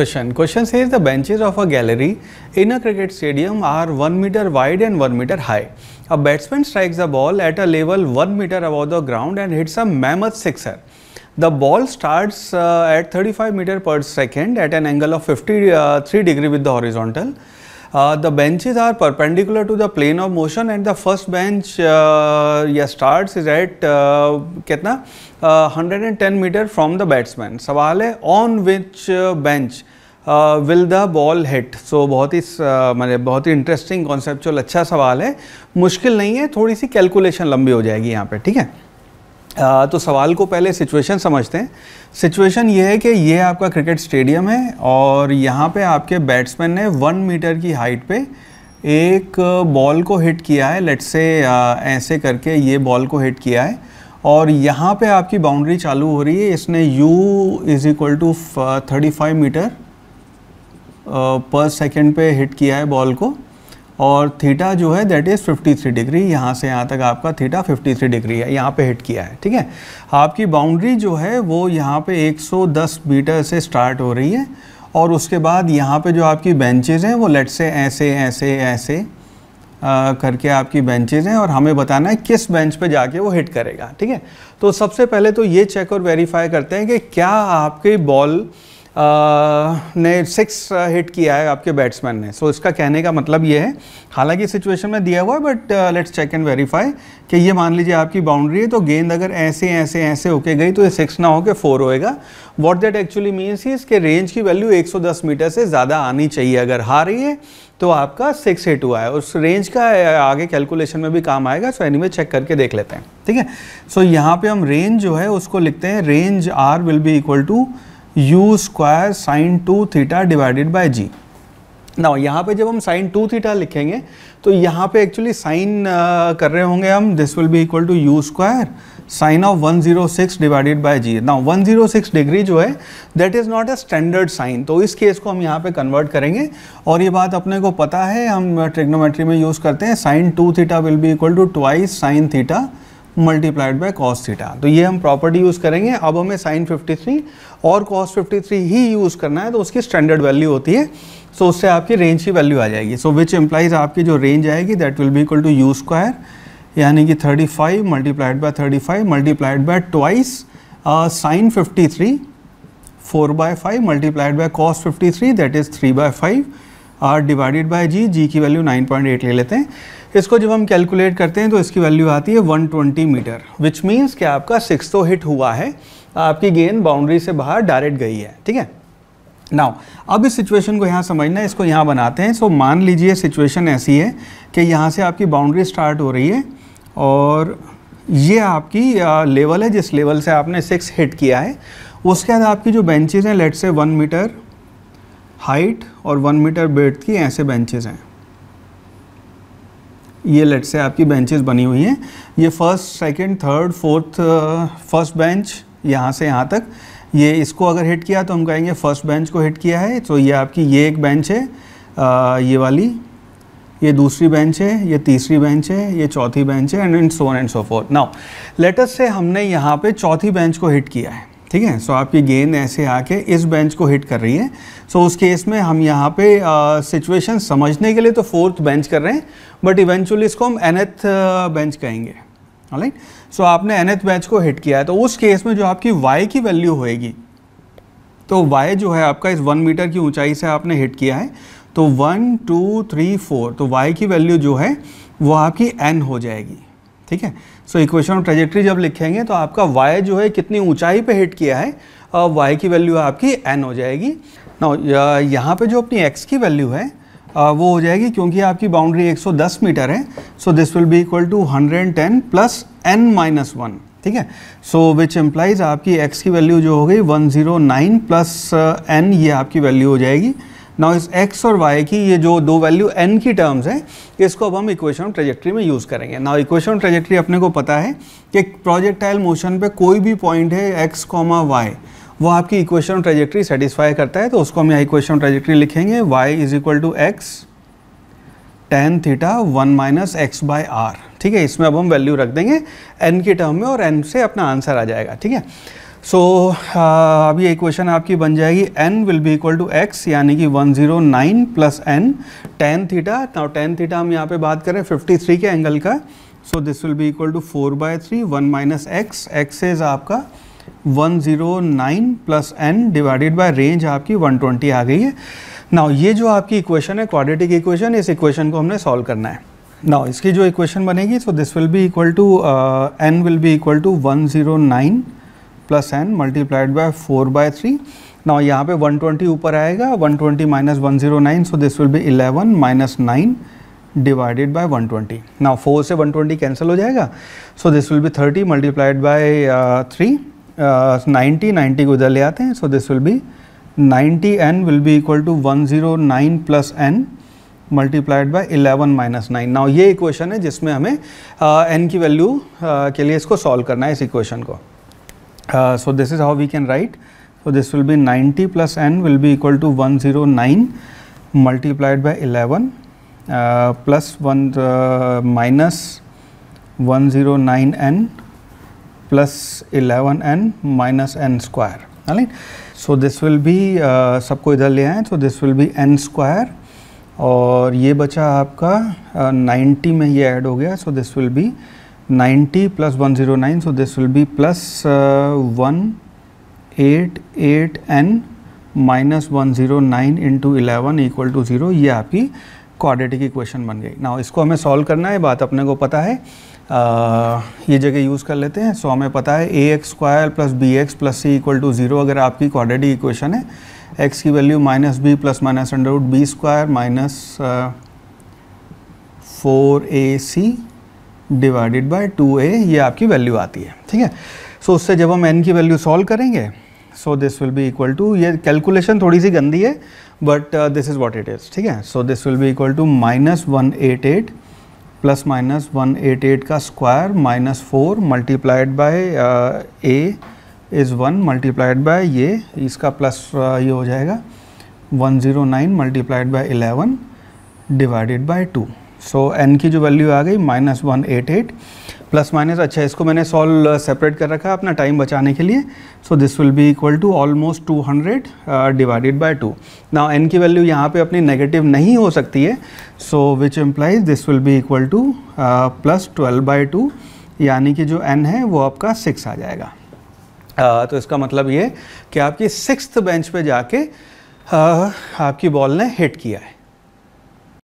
Question. Question says the benches of a gallery in a cricket stadium are 1 meter wide and 1 meter high. A batsman strikes the ball at a level 1 meter above the ground and hits a mammoth sixer. The ball starts uh, at 35 meter per second at an angle of 53 uh, degree with the horizontal. The benches are perpendicular to the plane of motion and the first bench या start is at कितना ten metre from the batsman सवाल है on which bench will the ball hit so बहुत ही uh, मैंने बहुत ही interesting conceptual अच्छा सवाल है मुश्किल नहीं है थोड़ी सी कैलकुलेशन लंबी हो जाएगी यहाँ पर ठीक है आ, तो सवाल को पहले सिचुएशन समझते हैं सिचुएशन ये है कि ये आपका क्रिकेट स्टेडियम है और यहाँ पे आपके बैट्समैन ने वन मीटर की हाइट पे एक बॉल को हिट किया है लेट से ऐसे करके ये बॉल को हिट किया है और यहाँ पे आपकी बाउंड्री चालू हो रही है इसने u is equal to thirty five metre per second पे हिट किया है बॉल को और थीटा जो है दैट इज़ 53 डिग्री यहाँ से यहाँ तक आपका थीटा 53 डिग्री है यहाँ पे हिट किया है ठीक है आपकी बाउंड्री जो है वो यहाँ पे 110 मीटर से स्टार्ट हो रही है और उसके बाद यहाँ पे जो आपकी बेंचेज हैं वो लेट से ऐसे ऐसे ऐसे आ, करके आपकी बेंचेज हैं और हमें बताना है किस बेंच पे जाके वो हिट करेगा ठीक है तो सबसे पहले तो ये चेक और वेरीफाई करते हैं कि क्या आपकी बॉल ने सिक्स हिट किया है आपके बैट्समैन ने सो so, इसका कहने का मतलब ये है हालांकि सिचुएशन में दिया हुआ है but let's check and verify कि ये मान लीजिए आपकी बाउंड्री है तो गेंद अगर ऐसे ऐसे ऐसे होके गई तो ये सिक्स ना होके फोर होएगा व्हाट दैट एक्चुअली मीन्स ही इसके रेंज की वैल्यू 110 मीटर से ज़्यादा आनी चाहिए अगर हार रही है तो आपका सिक्स हिट हुआ है उस रेंज का आगे कैलकुलेशन में भी काम आएगा सो एनी चेक करके देख लेते हैं ठीक है सो so, यहाँ पर हम रेंज जो है उसको लिखते हैं range R will be equal to U square sine two theta divided by G ना यहाँ पे जब हम साइन टू थीटा लिखेंगे तो यहाँ पे एक्चुअली साइन uh, कर रहे होंगे हम this will be equal to U square sine of 106 divided by G zero six degree जो है that is not a standard sine तो इस केस को हम यहाँ पे कन्वर्ट करेंगे और ये बात अपने को पता है हम ट्रिग्नोमेट्री में यूज़ करते हैं sine two theta will be equal to twice sine theta multiplied by cos theta तो ये हम प्रॉपर्टी यूज़ करेंगे अब हमें साइन 53 और कॉस 53 ही यूज़ करना है तो उसकी स्टैंडर्ड वैल्यू होती है सो so उससे आपकी रेंज की वैल्यू आ जाएगी सो विच एम्प्लाइज आपकी जो रेंज आएगी that will be equal to U square यानी कि 35 five multiplied by thirty five multiplied by twice sine fifty three four by five multiplied by cos fifty three that is three by five divided by G G की value nine eight ले लेते हैं इसको जब हम calculate करते हैं तो इसकी वैल्यू आती है 120 मीटर विच मीन्स कि आपका सिक्स तो हिट हुआ है आपकी गेंद बाउंड्री से बाहर डायरेक्ट गई है ठीक है नाउ अब इस सिचुएशन को यहाँ समझना है इसको यहाँ बनाते हैं सो so, मान लीजिए सिचुएशन ऐसी है कि यहाँ से आपकी बाउंड्री स्टार्ट हो रही है और ये आपकी आ, लेवल है जिस लेवल से आपने सिक्स हिट किया है उसके बाद आपकी जो बेंचेज हैं let's say one metre height और वन मीटर बेड की ऐसे बेंचेज हैं ये लेट से आपकी बेंचेस बनी हुई हैं ये first second third fourth first bench यहाँ से यहाँ तक ये इसको अगर हिट किया तो हम कहेंगे फर्स्ट बेंच को हिट किया है तो ये आपकी ये एक बेंच है आ, uh, ये वाली ये दूसरी बेंच है ये तीसरी बेंच है ये चौथी बेंच है and and so and so fourth now let's say हमने यहाँ पर चौथी बेंच को हिट किया है ठीक है सो आपकी गेंद ऐसे आके इस बेंच को हिट कर रही है सो so, उस केस में हम यहाँ पे सिचुएशन uh, समझने के लिए तो फोर्थ बेंच कर रहे हैं बट इवेंचुअली इसको हम एनथ बेंच uh, कहेंगे राइट सो so, आपने एनथ बेंच को हिट किया है तो उस केस में जो आपकी वाई की वैल्यू होएगी तो वाई जो है आपका इस वन मीटर की ऊंचाई से आपने हिट किया है तो वन टू थ्री फोर तो वाई की वैल्यू जो है वो आपकी एन हो जाएगी ठीक है सो इक्वेशन ऑफ ट्रेजेक्ट्री जब लिखेंगे तो आपका वाई जो है कितनी ऊंचाई पे हिट किया है और y की वैल्यू आपकी एन हो जाएगी ना यहाँ पे जो अपनी एक्स की वैल्यू है वो हो जाएगी क्योंकि आपकी बाउंड्री 110 मीटर है so this will be equal to 110 plus N minus one ठीक है सो विच एम्प्लाइज आपकी एक्स की वैल्यू जो हो गई 109 प्लस एन ये आपकी वैल्यू हो जाएगी ना इस एक्स और वाई की ये जो दो वैल्यू एन की टर्म्स हैं इसको अब हम इक्वेशन ऑफ ट्रेजेक्ट्री में यूज़ करेंगे नाउ इक्वेशन ऑफ ट्रेजेक्ट्री अपने को पता है कि प्रोजेक्टाइल मोशन पे कोई भी पॉइंट है एक्स कॉमा वाई वो आपकी इक्वेशन ऑफ ट्रेजेक्ट्री सेटिस्फाई करता है तो उसको हम यहाँ इक्वेशन ऑफ ट्रेजेक्ट्री लिखेंगे Y is equal to X tan theta one minus X by R ठीक है इसमें अब हम वैल्यू रख देंगे एन की टर्म में और एन से अपना आंसर आ जाएगा ठीक है सो so, uh, अभी इक्वेशन आपकी बन जाएगी n will be equal to x यानी कि 109 zero nine plus N tan theta now tan theta हम यहाँ पे बात करें 53 के एंगल का so this will be equal to four by three one minus X X is आपका 109 zero nine plus N divided by range आपकी 120 आ गई है नाउ ये जो आपकी इक्वेशन है क्वाड्रेटिक इक्वेशन इस इक्वेशन को हमने सॉल्व करना है नाउ इसकी जो इक्वेशन बनेगी so this will be equal to N will be equal to one zero nine plus N multiplied by four by three now यहाँ पे 120 ऊपर आएगा 120 twenty minus one zero nine so this will be 11 minus nine divided by 120 twenty now four से 120 twenty cancel हो जाएगा so this will be 30 multiplied by three ninety ninety को इधर ले आते हैं so this will be 90 N will be equal to 109 zero nine plus N multiplied by eleven minus nine now ये equation है जिसमें हमें एन uh, की वैल्यू uh, के लिए इसको सॉल्व करना है इस इक्वेशन को Uh, so this is how we can write. So this will be 90 plus n will be equal to 109 multiplied by 11 uh, plus 1 uh, minus 109n plus 11n minus n square. Right? So this will be सबको इधर ले आए so this will be n square और ये बचा आपका 90 में ये ऐड हो गया so this will be 90 plus 109 so this will be plus, uh, 188 n minus one zero nine into eleven equal to zero ये आपकी क्वाड्रेटिक इक्वेशन बन गई ना इसको हमें सॉल्व करना है बात अपने को पता है आ, uh, ये जगह यूज़ कर लेते हैं सो so, हमें पता है A X square plus B X plus C equal to zero अगर आपकी क्वाड्रेटिक इक्वेशन है एक्स की value minus B plus minus under root B square minus four A C divided by two A ये आपकी value आती है ठीक है सो so, उससे जब हम एन की वैल्यू सॉल्व करेंगे so this will be equal to ये कैलकुलेशन थोड़ी सी गंदी है but this is what it is ठीक है so this will be equal to minus one eight eight plus minus one eight eight का square minus four multiplied by A is one multiplied by ये इसका plus uh, ये हो जाएगा one zero nine multiplied by eleven divided by two so N की जो value आ गई minus one eight eight plus minus अच्छा इसको मैंने सॉल्व सेपरेट uh, कर रखा है अपना टाइम बचाने के लिए so this will be equal to almost two hundred divided by two ना एन की वैल्यू यहाँ पे अपनी नेगेटिव नहीं हो सकती है so which implies this will be equal to plus twelve by two यानी कि जो एन है वो आपका सिक्स आ जाएगा uh, तो इसका मतलब ये कि आपकी सिक्स बेंच पर जाके uh, आपकी बॉल ने हिट किया है